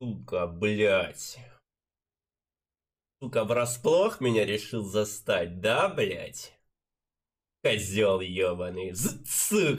Сука, блядь. Сука, врасплох меня решил застать, да, блядь? Козел ебаный, сука.